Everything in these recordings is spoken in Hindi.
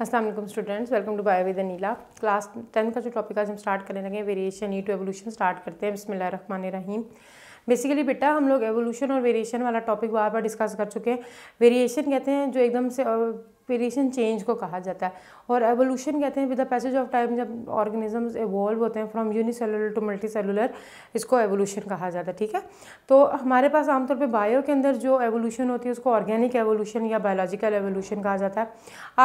Aslam students welcome to bio with Neela class tenth का जो टॉपिक आज हम स्टार्ट करने लगे वेरिएशन ई टू एवोल्यूशन स्टार्ट करते हैं बसमिल रहीम बेसिकली बेटा हम लोग एवोल्यूशन और वेरिएशन वाला टॉपिक बार बार डिस्कस कर चुके हैं वेरिएशन कहते हैं जो एकदम से वेरिएशन चेंज को कहा जाता है और एवोल्यूशन कहते हैं with the passage of time जब ऑर्गेनिजम्स इवॉल्व होते हैं from unicellular to multicellular इसको एवोल्यूशन कहा जाता है ठीक है तो हमारे पास आमतौर पर बायो के अंदर जो एवोल्यूशन होती है उसको ऑर्गेनिक एवोल्यूशन या बायोलॉजिकल एवोल्यूशन कहा जाता है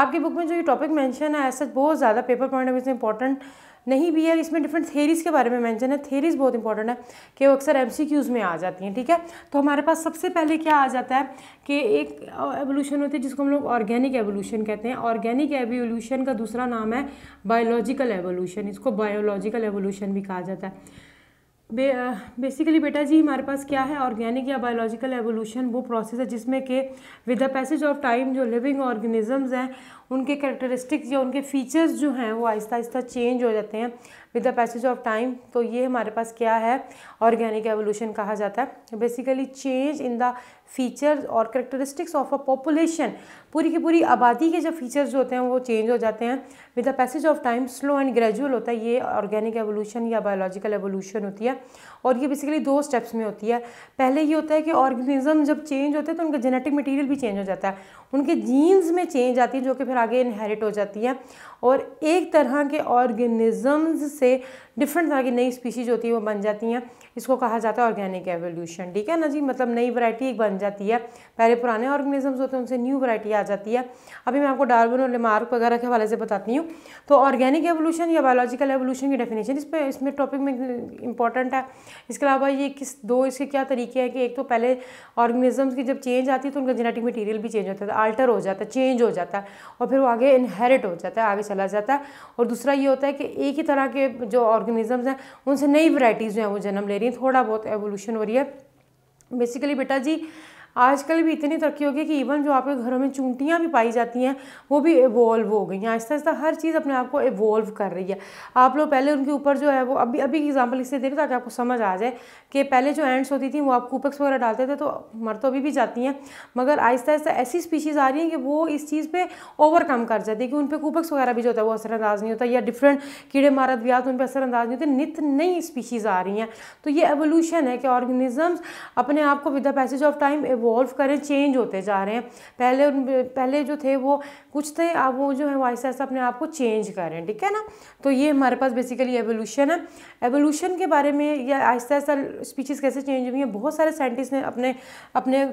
आपकी बुक में जो ये टॉपिक मैंशन है ऐसा बहुत ज़्यादा पेपर पॉइंट ऑफ इसमें इंपॉर्टेंट नहीं भी है इसमें डिफरेंट थेरीज़ के बारे में मेंशन है थेरीज़ बहुत इंपॉर्टेंट है कि वो अक्सर एमसीक्यूज़ में आ जाती हैं ठीक है तो हमारे पास सबसे पहले क्या आ जाता है कि एक एवोल्यूशन होती है जिसको हम लोग ऑर्गेनिक एवोल्यूशन कहते हैं ऑर्गेनिक एवोल्यूशन का दूसरा नाम है बायोलॉजिकल एवोल्यूशन इसको बायोलॉजिकल एवोल्यूशन भी कहा जाता है बे बेसिकली बेटा जी हमारे पास क्या है ऑर्गेनिक या बायोलॉजिकल एवोल्यूशन वो प्रोसेस है जिसमें कि with the passage of time जो लिविंग ऑर्गेनिजम्स हैं उनके करेक्टरिस्टिक्स या उनके फ़ीचर्स जो हैं वो आहिस्ता आहिस्ता चेंज हो जाते हैं with the passage of time तो ये हमारे पास क्या है ऑर्गेनिक एवोल्यूशन कहा जाता है basically change in the features और करेक्टरिस्टिक्स ऑफ अ पॉपुलेशन पूरी की पूरी आबादी के जो फीचर्स होते हैं वो चेंज हो जाते हैं with the passage of time slow and gradual होता है ये ऑर्गेनिक एवोल्यूशन या बायोलॉजिकल एवोल्यूशन होती है और ये बेसिकली दो स्टेप्स में होती है पहले ये होता है कि ऑर्गेनिज्म जब चेंज होते हैं तो उनका जेनेटिक मटीरियल भी चेंज हो जाता है उनके जीन्स में चेंज आती है जो कि फिर आगे इनहेरिट हो जाती है और एक तरह के ऑर्गेनिज़म्स से डिफरेंट तरह की नई स्पीशीज़ होती है वो बन जाती हैं इसको कहा जाता है ऑर्गेनिक एवोल्यूशन ठीक है ना जी मतलब नई वैरायटी एक बन जाती है पहले पुराने ऑर्गेनिजम्स होते हैं उनसे न्यू वैरायटी आ जाती है अभी मैं आपको डार्विन और लिमार्क वगैरह के हवाले से बताती हूँ तो ऑर्गेनिक एवोल्यूशन या बायोलॉजिकल एवोल्यूशन की डेफिनेशन इस पर इसमें टॉपिक में इंपॉर्टेंट है इसके अलावा ये किस दो इसके क्या तरीके हैं कि एक तो पहले ऑर्गेनिजम्स की जब चेंज आती है तो उनका जेनेटिक मटीरियल भी चेंज होता है अल्टर हो जाता है चेंज हो जाता है और फिर वो आगे इनहेरिट हो जाता है आगे चला जाता है और दूसरा ये होता है कि एक ही तरह के जो ऑर्गेनिजम्स हैं उनसे नई वैरायटीज़ जो हैं वो जन्म ले रही हैं थोड़ा बहुत एवोल्यूशन हो रही है बेसिकली बेटा जी आजकल भी इतनी तरक्की हो गई कि इवन जो आपके घरों में चूंटियाँ भी पाई जाती हैं वो भी इवॉल्व हो गई हैं आहिस्ता आहिस्ता हर चीज़ अपने आप को इवॉल्व कर रही है आप लोग पहले उनके ऊपर जो है वो अभी अभी एग्जाम्पल इससे देखो ताकि आपको समझ आ जाए कि पहले जो एंड्स होती थी वो आप कूपक्स वगैरह डालते थे तो मर तो अभी भी जाती हैं मगर आहिस्ता आहिस्ता ऐसी स्पीशीज़ आ रही हैं कि वो इस चीज़ पर ओवरकम कर जाती है कि उन पर कूपक्स वगैरह भी जो होता है वो असरअंदाज नहीं होता या डिफरेंट कीड़े मार अद्वियात तो उन पर असरअंदाज नहीं होते नित नई स्पीशीज़ आ रही हैं तो ये एवोल्यूशन है कि ऑर्गेनिजम्स अपने आप को with the passage of time evolve करें चेंज होते जा रहे हैं पहले उन पहले जो थे वो कुछ थे अब वो जो है वो ऐसा ऐसा अपने आप को चेंज करें ठीक है ना तो ये हमारे पास बेसिकली एवोल्यूशन है एवोल्यूशन के बारे में या आहिस्ता आहिस्ता स्पीशीज़ कैसे चेंज हुई हैं बहुत सारे साइंटिस्ट ने अपने अपने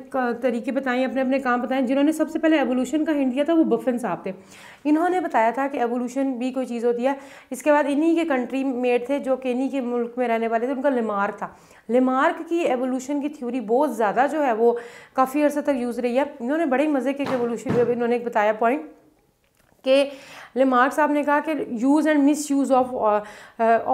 तरीके बताए अपने अपने काम बताए जिन्होंने सबसे पहले एवोल्यूशन का हिंट दिया था वो बफिन साहब थे इन्होंने बताया था कि एवोल्यूशन भी कोई चीज़ होती है इसके बाद इन्हीं के कंट्री मेड थे जो कि इन्हीं के मुल्क में रहने वाले थे उनका लिमार्क था लिमार्क की एवोल्यूशन की थ्योरी बहुत ज़्यादा जो है वो काफ़ी अर्से तक यूज़ रही है इन्होंने बड़े मज़े के रेवोल्यूशन इन्होंने बताया पॉइंट कि लेमार्क साहब ने कहा कि use and misuse of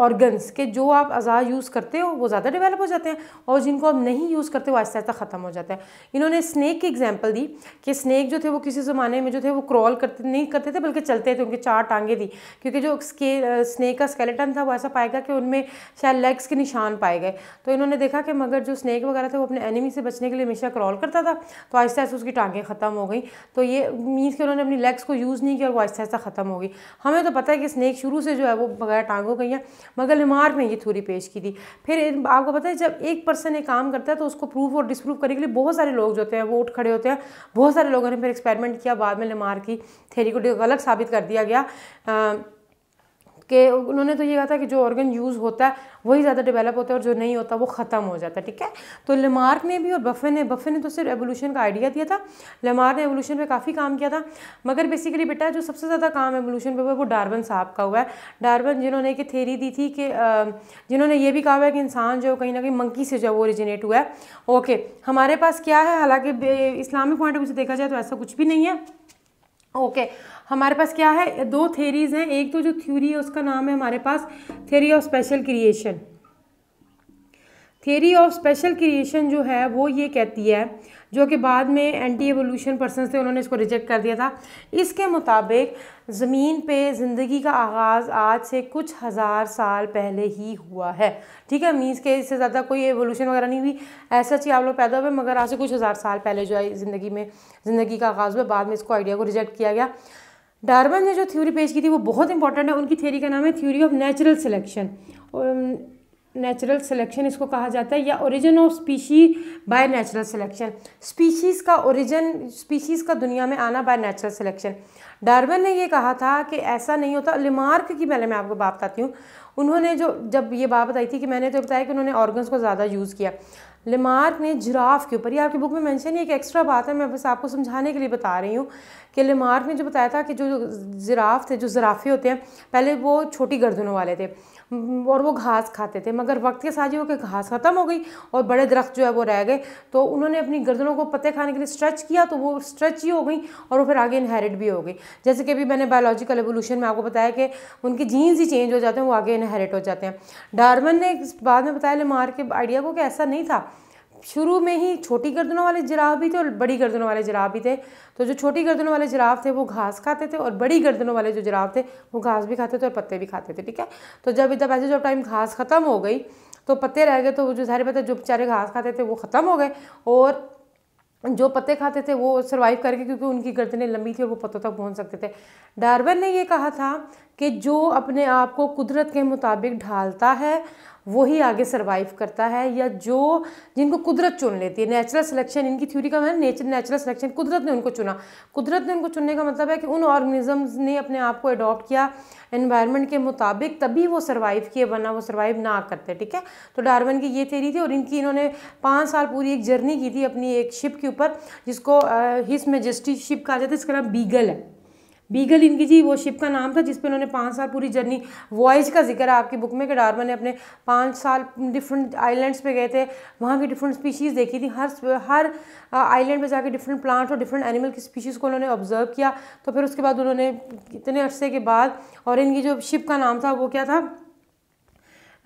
organs के जो आप अज़ा यूज़ करते हो वो ज़्यादा डेवलप हो जाते हैं और जिनको आप नहीं यूज़ करते वो आहिस्ता आहिस्ता ख़त्म हो जाता है इन्होंने स्नैक की एग्जाम्पल दी कि स्नैक जो थे वो किसी ज़माने में जो थे वो क्रॉल करते नहीं करते थे बल्कि चलते थे उनके चार टांगे थी क्योंकि जो स्के स्नैक का स्केलेटन था वो ऐसा पाएगा कि उनमें शायद लेग्स के निशान पाए गए तो इन्होंने देखा कि मगर जो स्नैक वगैरह थे वो अपने एनिमी से बचने के लिए हमेशा क्रॉल करता था तो आहिस्ता आहिस्ता उसकी टांगें ख़त्म हो गई तो ये मीन्स कि उन्होंने अपनी लेग्स को यूज़ नहीं किया और वो आहिस्ता आहिस्ता ख़त्म होगी हमें तो पता है कि स्नैक शुरू से जो है वो बगैर टांगों के हैं मगर लिमार ने ये थ्योरी पेश की थी फिर आपको पता है जब एक पर्सन एक काम करता है तो उसको प्रूफ और डिसप्रूव करने के लिए बहुत सारे लोग जो होते हैं वो उठ खड़े होते हैं बहुत सारे लोगों ने फिर एक्सपेरिमेंट किया बाद में लिमार्क की थेरी को गलत साबित कर दिया गया कि उन्होंने तो ये कहा था कि जो ऑर्गन यूज़ होता है वही ज़्यादा डेवलप होता है और जो नहीं होता वो ख़त्म हो जाता है ठीक है तो लेमार्क ने भी और बफे ने बफे ने तो सिर्फ एवोल्यूशन का आइडिया दिया था लेमार्क ने एवोल्यूशन पे काफ़ी काम किया था मगर बेसिकली बेटा जो सबसे ज़्यादा काम एवोल्यूशन पर हुआ वो डारबन साहब का हुआ है डारबन जिन्होंने एक थेरी दी थी कि जिन्होंने ये भी कहा हुआ है कि इंसान जो कहीं ना कहीं मंकी से जो वो ओरिजिनेट हुआ है ओके हमारे पास क्या है हालांकि इस्लामिक पॉइंट ऑफ व्यू से देखा जाए तो ऐसा कुछ भी नहीं है ओके okay. हमारे पास क्या है दो थेरीज हैं एक तो जो थ्योरी है उसका नाम है हमारे पास theory of special creation theory of special creation जो है वो ये कहती है जो कि बाद में एंटी एवोल्यूशन पर्सन थे उन्होंने इसको रिजेक्ट कर दिया था इसके मुताबिक ज़मीन पे ज़िंदगी का आगाज़ आज से कुछ हज़ार साल पहले ही हुआ है ठीक है मीन्स के इससे ज़्यादा कोई एवोल्यूशन वगैरह नहीं हुई ऐसा चीज़ आप लोग पैदा हुए मगर आज से कुछ हज़ार साल पहले जो है ज़िंदगी में ज़िंदगी का आगाज़ हुआ बाद में इसको आइडिया को रिजेक्ट किया गया डार्वन ने जो थ्योरी पेश की थी वो बहुत इंपॉर्टेंट है उनकी थ्योरी का नाम है theory of natural selection natural selection इसको कहा जाता है या origin of species by natural selection species का ओरिजिन स्पीशीज़ का दुनिया में आना बाय नेचुरल सिलेक्शन डार्विन ने ये कहा था कि ऐसा नहीं होता लिमार्क की पहले मैं आपको बात बताती हूँ उन्होंने जो जब ये बात बताई थी कि मैंने तो बताया कि उन्होंने ऑर्गन्स को ज़्यादा यूज़ किया लेमार्क ने जिराफ के ऊपर ये आपकी बुक में मेंशन है एक एक्स्ट्रा बात है मैं बस आपको समझाने के लिए बता रही हूँ कि लेमार्क ने जो बताया था कि जो जिराफ थे जो जराफे होते हैं पहले वो छोटी गर्दनों वाले थे हम्म, और वो घास खाते थे मगर वक्त के साथ ही वो घास ख़त्म हो गई और बड़े दरख्त जो है वो रह गए तो उन्होंने अपनी गर्दनों को पत्ते खाने के लिए स्ट्रेच किया तो वो स्ट्रेच ही हो गई और वो फिर आगे इनहेरिट भी हो गई जैसे कि अभी मैंने बायोलॉजिकल एवोल्यूशन में आपको बताया कि उनके जीन्स ही चेंज हो जाते हैं वो आगे इनहेरिट हो जाते हैं डारमन ने बाद में बताया लेमार के आइडिया को कि ऐसा नहीं था शुरू में ही छोटी गर्दनों वाले जिराफ भी थे और बड़ी गर्दनों वाले जिराफ भी थे तो जो छोटी गर्दनों वाले जिराफ थे वो घास खाते थे और बड़ी गर्दनों वाले जो जिराफ थे वो घास भी खाते थे और पत्ते भी खाते थे ठीक है तो जब इधर पैसेज जब टाइम घास ख़त्म हो गई तो पत्ते रह गए तो जो सारे पत्ते जो बेचारे घास खाते थे वो ख़त्म हो गए और जो पत्ते खाते थे वो सर्वाइव करके क्योंकि उनकी गर्दनें लंबी थी और वो पत्तों तक पहुंच सकते थे डार्विन ने ये कहा था कि जो अपने आप को कुदरत के मुताबिक ढालता है वही आगे सर्वाइव करता है या जो जिनको कुदरत चुन लेती है नेचुरल सिलेक्शन इनकी थ्योरी का मैं नेचर नेचुरल सिलेक्शन कुदरत ने उनको चुना कुदरत ने उनको चुनने का मतलब है कि उन ऑर्गेनिजम्स ने अपने आप को अडॉप्ट किया एनवायरनमेंट के मुताबिक तभी वो सर्वाइव किए वरना वो सर्वाइव ना करते ठीक है तो डारवन की ये थेरी थी और इनकी इन्होंने पाँच साल पूरी एक जर्नी की थी अपनी एक शिप के ऊपर जिसको हिस मेजेस्टी शिप कहा जाता है इसका नाम बीगल है बीगल इनकी जी वो शिप का नाम था जिसपे उन्होंने पाँच साल पूरी जर्नी वॉयज का जिक्र है आपकी बुक में कि डारमा ने अपने पाँच साल डिफरेंट आइलैंड्स पे गए थे वहाँ की डिफरेंट स्पीशीज़ देखी थी हर हर आइलैंड पे जाके डिफरेंट प्लांट और डिफरेंट एनिमल की स्पीशीज़ को उन्होंने ऑब्जर्व किया तो फिर उसके बाद उन्होंने इतने अरसे के बाद और इनकी जो शिप का नाम था वो क्या था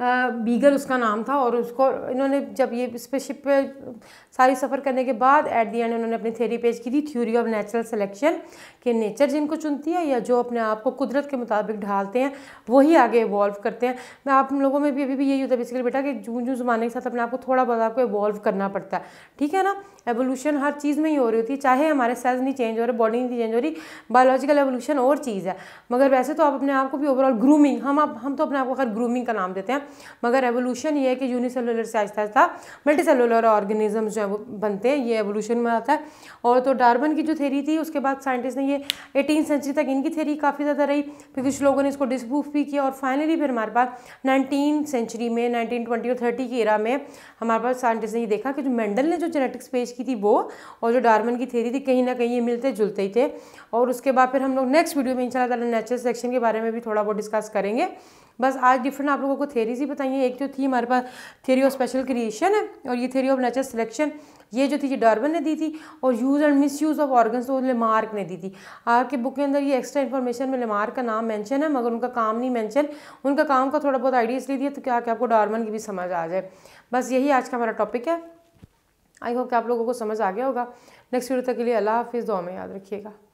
बीगल उसका नाम था और उसको इन्होंने जब ये स्पेसशिप पे सारी सफ़र करने के बाद एट दी एंड उन्होंने अपनी थ्योरी पेश की थी थ्योरी ऑफ नेचुरल सिलेक्शन कि नेचर जिनको चुनती है या जो अपने आप को कुदरत के मुताबिक ढालते हैं वही आगे इवॉल्व करते हैं मैं आप लोगों में भी अभी भी यही होता है बेसिकली बेटा कि जून जू ज़माने के साथ अपने आप को थोड़ा बहुत आपको इवॉल्व करना पड़ता है ठीक है ना एवोल्यूशन हर चीज़ में ही हो रही होती है चाहे हमारे सेल्स नहीं चेंज हो रहे बॉडी नहीं चेंज हो रही बायोलॉजिकल एवोल्यूशन और चीज़ है मगर वैसे तो आप अपने आप को भी ओवरऑल ग्रूमिंग हम आप हम तो अपने आप को खैर ग्रूमिंग का नाम देते हैं मगर एवोल्यूशन ये है कि यूनिसेलुलर से आहिस्ता आहिस्ता मल्टी सेलुलर ऑर्गेनिज्म जो है वो बनते हैं ये एवोल्यूशन में आता है और तो डार्बन की जो थेरी थी उसके बाद साइंटिस्ट ने ये एटीन सेंचुरी तक इनकी थेरी काफ़ी ज़्यादा रही फिर कुछ लोगों ने इसको डिसप्रूव भी किया और फाइनली फिर हमारे पास नाइनटीन सेंचुरी में नाइनटीन ट्वेंटी और थर्टी की एरा में हमारे पास साइंटिस्ट ने ये देखा कि जो मेंडल ने जो जेनेटिक्स पेश की थी वो और जो डार्मन की थेरी थी कहीं ना कहीं ये मिलते जुलते ही थे और उसके बाद फिर हम लोग नेक्स्ट वीडियो में इंशाल्लाह नेचुरल सेक्शन के बारे में भी थोड़ा बहुत डिस्कस करेंगे बस आज डिफरेंट आप लोगों को थेरीज ही बताइए एक जो थी हमारे पास थेरी ऑफ स्पेशल क्रिएशन है और ये थेरी ऑफ नेचर सिलेक्शन ये जो थी ये डार्बन ने दी थी और use and misuse of organs तो लेमार्क ने दी थी आपके बुक के अंदर ये एक्स्ट्रा इन्फॉर्मेशन में लेमार्क का नाम मेंशन है मगर उनका काम नहीं मेंशन उनका काम का थोड़ा बहुत आइडिया इसलिए दिया तो क्या कि आपको डार्बन की भी समझ आ जाए बस यही आज का हमारा टॉपिक है आई होप कि आप लोगों को समझ आ गया होगा नेक्स्ट वीडियो तक के लिए अल्लाह हाफिज़ दुआ में याद रखिएगा